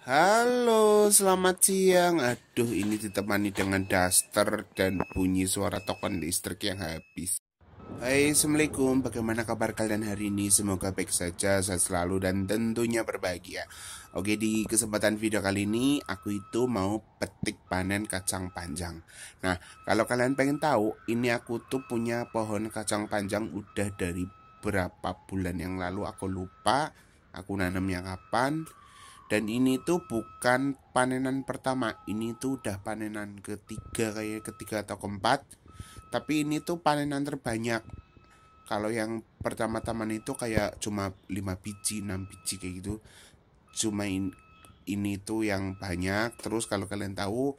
Halo, selamat siang. Aduh, ini ditemani dengan daster dan bunyi suara token listrik yang habis. Hai, Assalamualaikum. Bagaimana kabar kalian hari ini? Semoga baik saja, sehat selalu, dan tentunya berbahagia. Oke, di kesempatan video kali ini, aku itu mau petik panen kacang panjang. Nah, kalau kalian pengen tahu, ini aku tuh punya pohon kacang panjang udah dari berapa bulan yang lalu. Aku lupa, aku nanamnya kapan dan ini tuh bukan panenan pertama ini tuh udah panenan ketiga kayak ketiga atau keempat tapi ini tuh panenan terbanyak kalau yang pertama-tama itu kayak cuma 5 biji 6 biji kayak gitu cuma in, ini tuh yang banyak terus kalau kalian tahu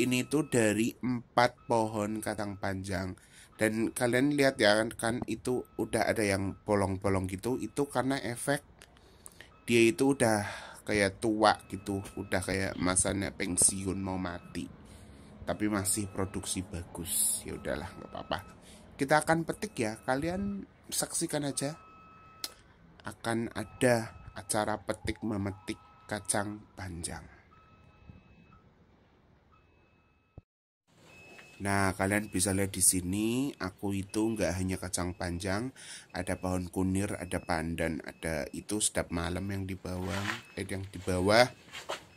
ini tuh dari empat pohon katang panjang dan kalian lihat ya kan, kan itu udah ada yang bolong-bolong gitu itu karena efek dia itu udah kayak tua gitu udah kayak masanya pensiun mau mati tapi masih produksi bagus ya udahlah nggak apa-apa kita akan petik ya kalian saksikan aja akan ada acara petik memetik kacang panjang Nah, kalian bisa lihat di sini, aku itu nggak hanya kacang panjang, ada pohon kunir, ada pandan, ada itu sedap malam yang di bawah, eh yang di bawah,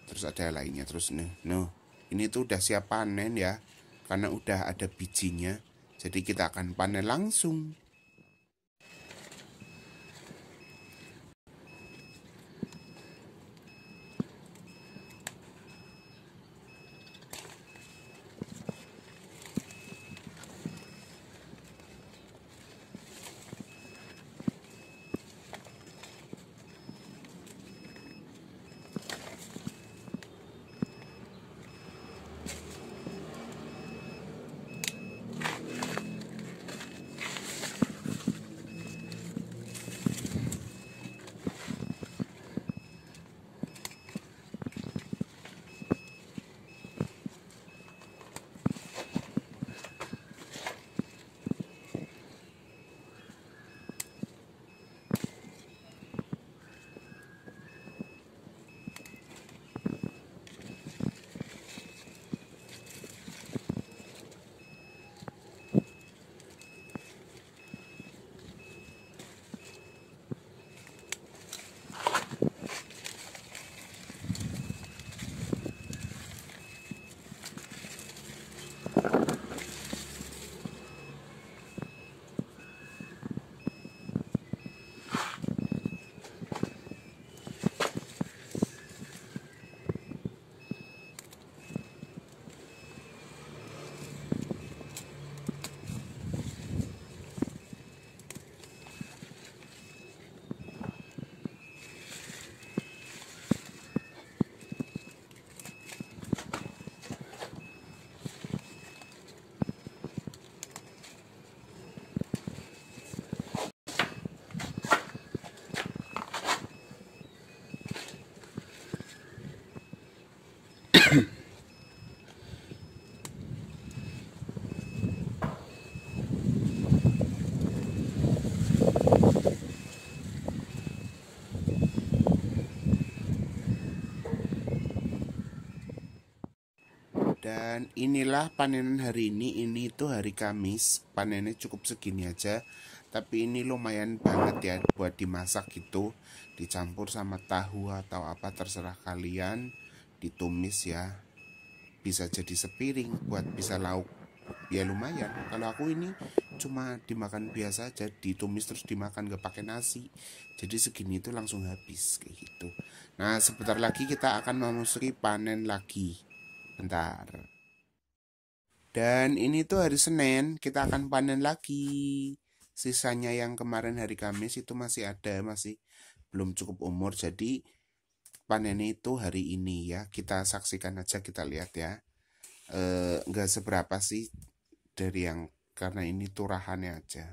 terus ada lainnya, terus nih, nuh, ini tuh udah siap panen ya, karena udah ada bijinya, jadi kita akan panen langsung. dan inilah panenan hari ini ini itu hari Kamis panennya cukup segini aja tapi ini lumayan banget ya buat dimasak gitu dicampur sama tahu atau apa terserah kalian ditumis ya bisa jadi sepiring buat bisa lauk ya lumayan kalau aku ini cuma dimakan biasa aja ditumis terus dimakan gak pakai nasi jadi segini itu langsung habis kayak gitu nah sebentar lagi kita akan memasuki panen lagi bentar. Dan ini tuh hari Senin, kita akan panen lagi. Sisanya yang kemarin hari Kamis itu masih ada, masih belum cukup umur. Jadi panen itu hari ini ya. Kita saksikan aja, kita lihat ya. Enggak eh, seberapa sih dari yang karena ini turahannya aja.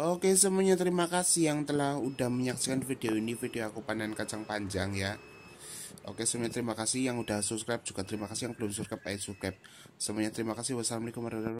Oke semuanya terima kasih yang telah udah menyaksikan video ini video aku panen kacang panjang ya Oke semuanya terima kasih yang udah subscribe juga terima kasih yang belum subscribe ayo subscribe Semuanya terima kasih wassalamualaikum warahmatullahi wabarakatuh